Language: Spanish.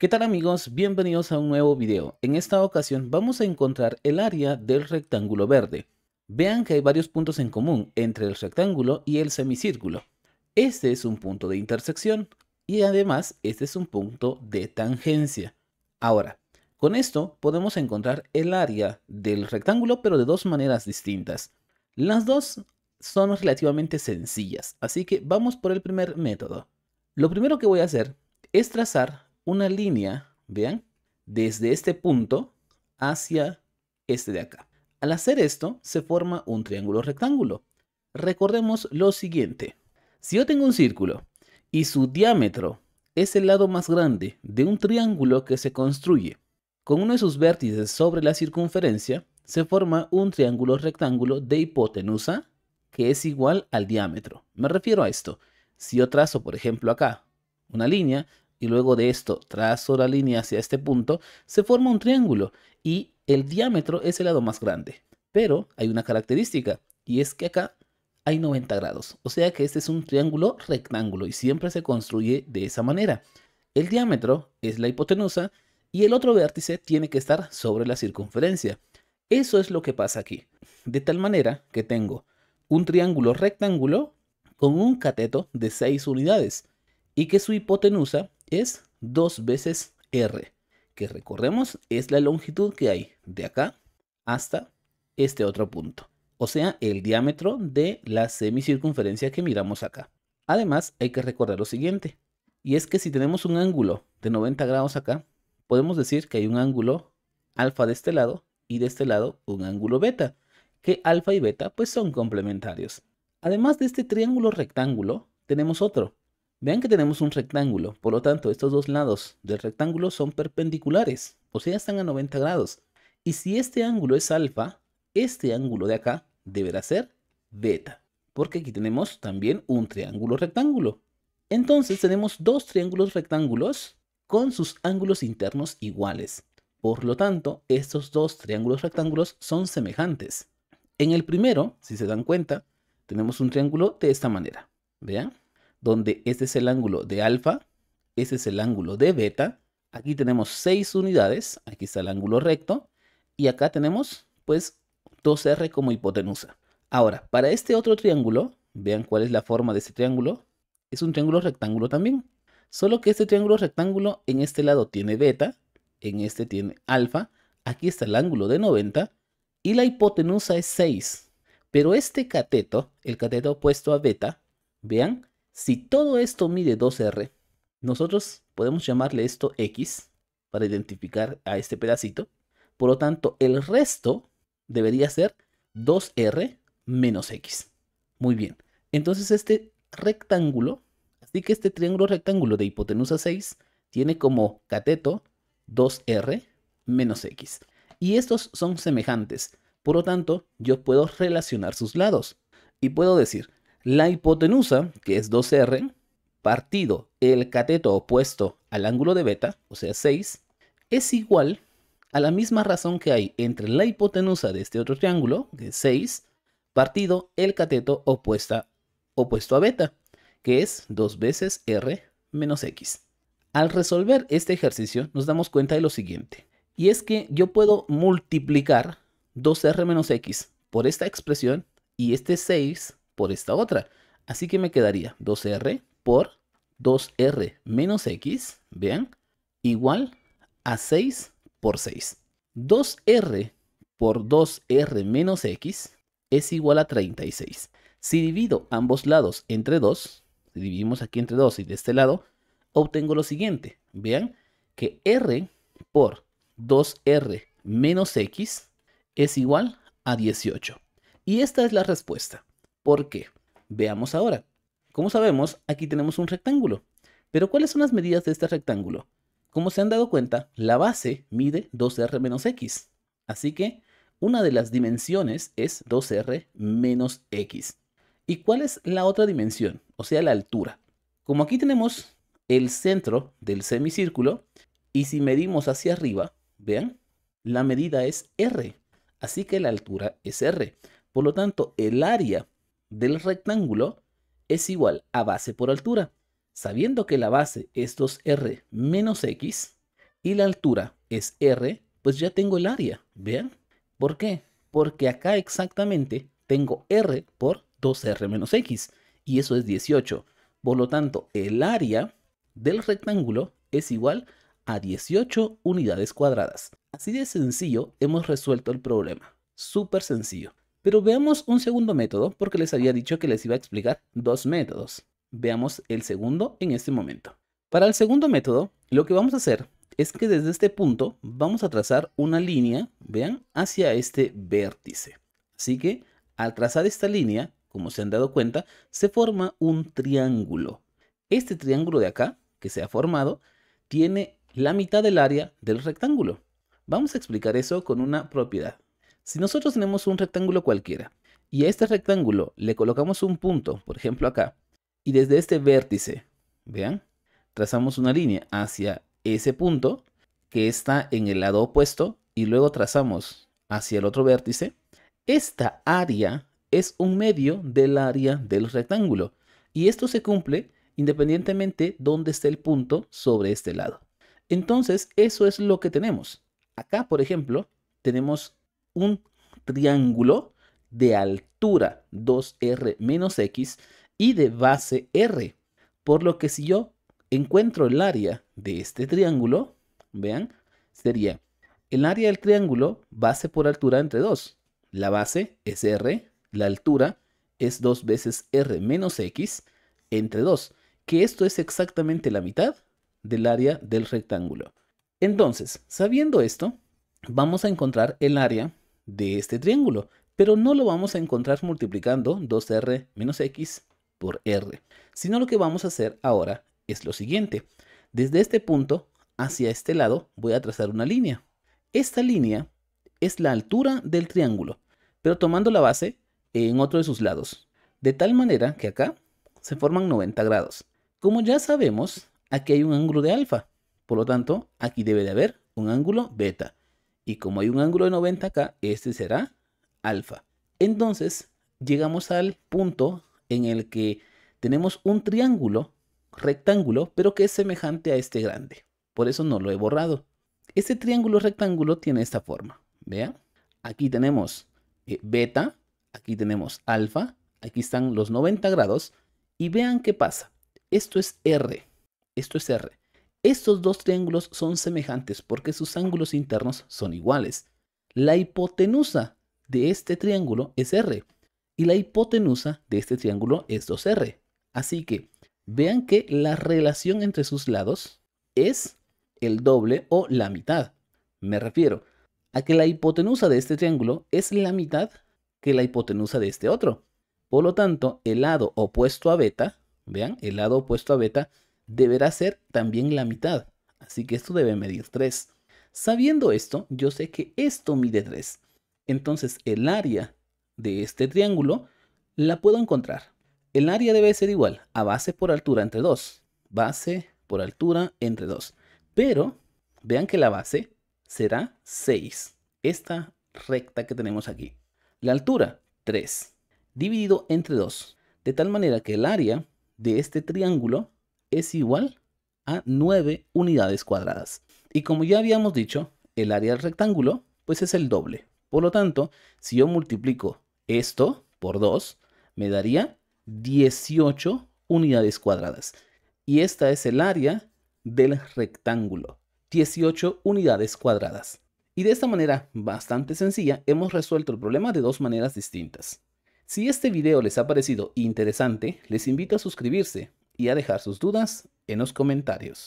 ¿Qué tal amigos? Bienvenidos a un nuevo video. En esta ocasión vamos a encontrar el área del rectángulo verde. Vean que hay varios puntos en común entre el rectángulo y el semicírculo. Este es un punto de intersección y además este es un punto de tangencia. Ahora, con esto podemos encontrar el área del rectángulo pero de dos maneras distintas. Las dos son relativamente sencillas, así que vamos por el primer método. Lo primero que voy a hacer es trazar una línea, vean, desde este punto hacia este de acá. Al hacer esto, se forma un triángulo rectángulo. Recordemos lo siguiente. Si yo tengo un círculo y su diámetro es el lado más grande de un triángulo que se construye con uno de sus vértices sobre la circunferencia, se forma un triángulo rectángulo de hipotenusa que es igual al diámetro. Me refiero a esto. Si yo trazo, por ejemplo, acá una línea, y luego de esto trazo la línea hacia este punto, se forma un triángulo y el diámetro es el lado más grande. Pero hay una característica y es que acá hay 90 grados, o sea que este es un triángulo rectángulo y siempre se construye de esa manera. El diámetro es la hipotenusa y el otro vértice tiene que estar sobre la circunferencia. Eso es lo que pasa aquí. De tal manera que tengo un triángulo rectángulo con un cateto de 6 unidades y que su hipotenusa es 2 veces R, que recorremos es la longitud que hay de acá hasta este otro punto, o sea, el diámetro de la semicircunferencia que miramos acá. Además, hay que recordar lo siguiente, y es que si tenemos un ángulo de 90 grados acá, podemos decir que hay un ángulo alfa de este lado y de este lado un ángulo beta, que alfa y beta pues son complementarios. Además de este triángulo rectángulo, tenemos otro, Vean que tenemos un rectángulo, por lo tanto estos dos lados del rectángulo son perpendiculares, o sea están a 90 grados. Y si este ángulo es alfa, este ángulo de acá deberá ser beta, porque aquí tenemos también un triángulo rectángulo. Entonces tenemos dos triángulos rectángulos con sus ángulos internos iguales. Por lo tanto, estos dos triángulos rectángulos son semejantes. En el primero, si se dan cuenta, tenemos un triángulo de esta manera. Vean donde este es el ángulo de alfa, este es el ángulo de beta, aquí tenemos 6 unidades, aquí está el ángulo recto, y acá tenemos pues 2R como hipotenusa. Ahora, para este otro triángulo, vean cuál es la forma de este triángulo, es un triángulo rectángulo también, solo que este triángulo rectángulo en este lado tiene beta, en este tiene alfa, aquí está el ángulo de 90, y la hipotenusa es 6. Pero este cateto, el cateto opuesto a beta, vean, si todo esto mide 2R, nosotros podemos llamarle esto X para identificar a este pedacito. Por lo tanto, el resto debería ser 2R menos X. Muy bien. Entonces este rectángulo, así que este triángulo rectángulo de hipotenusa 6 tiene como cateto 2R menos X. Y estos son semejantes. Por lo tanto, yo puedo relacionar sus lados. Y puedo decir, la hipotenusa, que es 2R, partido el cateto opuesto al ángulo de beta, o sea 6, es igual a la misma razón que hay entre la hipotenusa de este otro triángulo, que es 6, partido el cateto opuesto a beta, que es 2 veces R menos X. Al resolver este ejercicio nos damos cuenta de lo siguiente, y es que yo puedo multiplicar 2R menos X por esta expresión y este 6 por esta otra. Así que me quedaría 2R por 2R menos X, vean, igual a 6 por 6. 2R por 2R menos X es igual a 36. Si divido ambos lados entre 2, dividimos aquí entre 2 y de este lado, obtengo lo siguiente. Vean que R por 2R menos X es igual a 18. Y esta es la respuesta. ¿Por qué? Veamos ahora. Como sabemos, aquí tenemos un rectángulo. Pero ¿cuáles son las medidas de este rectángulo? Como se han dado cuenta, la base mide 2r-x. menos Así que una de las dimensiones es 2r-x. menos ¿Y cuál es la otra dimensión? O sea, la altura. Como aquí tenemos el centro del semicírculo, y si medimos hacia arriba, vean, la medida es r. Así que la altura es r. Por lo tanto, el área del rectángulo es igual a base por altura. Sabiendo que la base es 2r menos x y la altura es r, pues ya tengo el área, ¿vean? ¿Por qué? Porque acá exactamente tengo r por 2r menos x y eso es 18. Por lo tanto, el área del rectángulo es igual a 18 unidades cuadradas. Así de sencillo hemos resuelto el problema. Súper sencillo. Pero veamos un segundo método, porque les había dicho que les iba a explicar dos métodos. Veamos el segundo en este momento. Para el segundo método, lo que vamos a hacer es que desde este punto vamos a trazar una línea, vean, hacia este vértice. Así que al trazar esta línea, como se han dado cuenta, se forma un triángulo. Este triángulo de acá, que se ha formado, tiene la mitad del área del rectángulo. Vamos a explicar eso con una propiedad. Si nosotros tenemos un rectángulo cualquiera y a este rectángulo le colocamos un punto, por ejemplo acá, y desde este vértice, vean, trazamos una línea hacia ese punto que está en el lado opuesto y luego trazamos hacia el otro vértice, esta área es un medio del área del rectángulo y esto se cumple independientemente dónde esté el punto sobre este lado. Entonces, eso es lo que tenemos. Acá, por ejemplo, tenemos un triángulo de altura 2r menos x y de base r. Por lo que si yo encuentro el área de este triángulo, vean, sería el área del triángulo base por altura entre 2. La base es r, la altura es 2 veces r menos x entre 2, que esto es exactamente la mitad del área del rectángulo. Entonces, sabiendo esto, vamos a encontrar el área de este triángulo, pero no lo vamos a encontrar multiplicando 2r menos x por r, sino lo que vamos a hacer ahora es lo siguiente. Desde este punto hacia este lado voy a trazar una línea. Esta línea es la altura del triángulo, pero tomando la base en otro de sus lados, de tal manera que acá se forman 90 grados. Como ya sabemos, aquí hay un ángulo de alfa, por lo tanto, aquí debe de haber un ángulo beta. Y como hay un ángulo de 90 acá, este será alfa. Entonces, llegamos al punto en el que tenemos un triángulo rectángulo, pero que es semejante a este grande. Por eso no lo he borrado. Este triángulo rectángulo tiene esta forma. Vean, aquí tenemos eh, beta, aquí tenemos alfa, aquí están los 90 grados. Y vean qué pasa. Esto es R. Esto es R. Estos dos triángulos son semejantes porque sus ángulos internos son iguales. La hipotenusa de este triángulo es R y la hipotenusa de este triángulo es 2R. Así que vean que la relación entre sus lados es el doble o la mitad. Me refiero a que la hipotenusa de este triángulo es la mitad que la hipotenusa de este otro. Por lo tanto, el lado opuesto a beta, vean, el lado opuesto a beta deberá ser también la mitad, así que esto debe medir 3. Sabiendo esto, yo sé que esto mide 3. Entonces el área de este triángulo la puedo encontrar. El área debe ser igual a base por altura entre 2. Base por altura entre 2. Pero vean que la base será 6. Esta recta que tenemos aquí. La altura 3 dividido entre 2. De tal manera que el área de este triángulo es igual a 9 unidades cuadradas. Y como ya habíamos dicho, el área del rectángulo pues es el doble. Por lo tanto, si yo multiplico esto por 2, me daría 18 unidades cuadradas. Y esta es el área del rectángulo. 18 unidades cuadradas. Y de esta manera bastante sencilla hemos resuelto el problema de dos maneras distintas. Si este video les ha parecido interesante, les invito a suscribirse y a dejar sus dudas en los comentarios.